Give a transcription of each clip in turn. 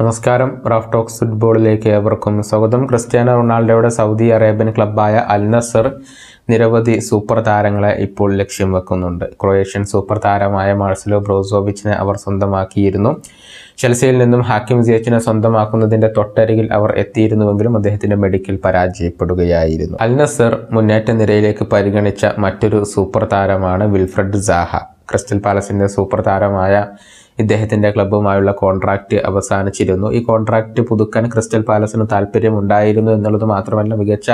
നമസ്കാരം Raf talks ഫുട്ബോളിലേക്ക് ഏവർക്കും സ്വാഗതം ക്രിസ്ത്യാനോ റൊണാൾഡോയുടെ സൗദി അറേബ്യൻ ക്ലബ്ബായ അൽ നസർ നിരവധി സൂപ്പർ താരങ്ങളെ ഇപ്പോൾ ലക്ഷ്യം വെക്കുന്നുണ്ട് ക്രൊയേഷ്യൻ സൂപ്പർ താരമായ മാർസലോ ബ്രോസോവിച്ചിനെ അവർ സ്വന്തമാക്കിയിരുന്നു ചെൽസിയിൽ നിന്നും ഹാക്കിം സിയച്ചിനെ സ്വന്തമാക്കുന്നതിൻ്റെ തൊട്ടരികിൽ അവർ എത്തിയിരുന്നുവെങ്കിലും അദ്ദേഹത്തിൻ്റെ മെഡിക്കൽ പരാജയപ്പെടുകയായിരുന്നു അൽനസർ മുന്നേറ്റ നിരയിലേക്ക് പരിഗണിച്ച മറ്റൊരു സൂപ്പർ താരമാണ് വിൽഫ്രഡ് സാഹ ക്രിസ്റ്റൽ പാലസിൻ്റെ സൂപ്പർ താരമായ ഇദ്ദേഹത്തിൻ്റെ ക്ലബ്ബുമായുള്ള കോൺട്രാക്റ്റ് അവസാനിച്ചിരുന്നു ഈ കോൺട്രാക്റ്റ് പുതുക്കാൻ ക്രിസ്റ്റൽ പാലസിന് താല്പര്യമുണ്ടായിരുന്നു എന്നുള്ളത് മാത്രമല്ല മികച്ച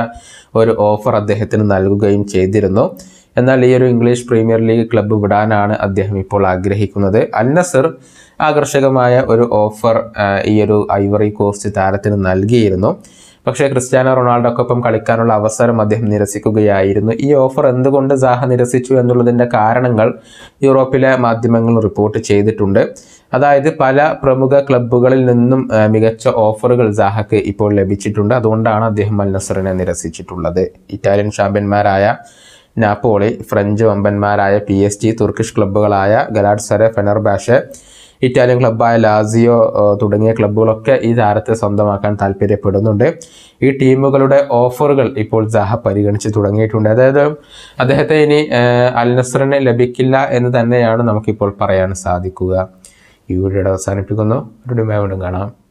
ഒരു ഓഫർ അദ്ദേഹത്തിന് നൽകുകയും ചെയ്തിരുന്നു എന്നാൽ ഈ ഒരു ഇംഗ്ലീഷ് പ്രീമിയർ ലീഗ് ക്ലബ്ബ് വിടാനാണ് അദ്ദേഹം ഇപ്പോൾ ആഗ്രഹിക്കുന്നത് അന്നസർ ആകർഷകമായ ഒരു ഓഫർ ഈ ഒരു ഐവറി കോസ്റ്റ് താരത്തിന് നൽകിയിരുന്നു പക്ഷേ ക്രിസ്ത്യാനോ റൊണാൾഡോക്കൊപ്പം കളിക്കാനുള്ള അവസരം അദ്ദേഹം നിരസിക്കുകയായിരുന്നു ഈ ഓഫർ എന്തുകൊണ്ട് സാഹ നിരസിച്ചു എന്നുള്ളതിൻ്റെ കാരണങ്ങൾ യൂറോപ്പിലെ മാധ്യമങ്ങൾ റിപ്പോർട്ട് ചെയ്തിട്ടുണ്ട് അതായത് പല പ്രമുഖ ക്ലബ്ബുകളിൽ നിന്നും മികച്ച ഓഫറുകൾ സാഹക്ക് ഇപ്പോൾ ലഭിച്ചിട്ടുണ്ട് അതുകൊണ്ടാണ് അദ്ദേഹം മത്സറിനെ നിരസിച്ചിട്ടുള്ളത് ഇറ്റാലിയൻ ചാമ്പ്യന്മാരായ നാപ്പോളി ഫ്രഞ്ച് വമ്പന്മാരായ പി എസ് ജി തുർക്കിഷ് ക്ലബ്ബുകളായ ഗലാഡ്സറെ ഫെനർബാഷെ ഇറ്റാലിയൻ ക്ലബ്ബായ ലാസിയോ തുടങ്ങിയ ക്ലബ്ബുകളൊക്കെ ഈ താരത്തെ സ്വന്തമാക്കാൻ താല്പര്യപ്പെടുന്നുണ്ട് ഈ ടീമുകളുടെ ഓഫറുകൾ ഇപ്പോൾ സഹ പരിഗണിച്ച് തുടങ്ങിയിട്ടുണ്ട് അതായത് അദ്ദേഹത്തെ ഇനി അൽനസറിനെ ലഭിക്കില്ല എന്ന് തന്നെയാണ് നമുക്കിപ്പോൾ പറയാൻ സാധിക്കുക ഈ വീഡിയോ അവസാനിപ്പിക്കുന്നു ഒരു കാണാം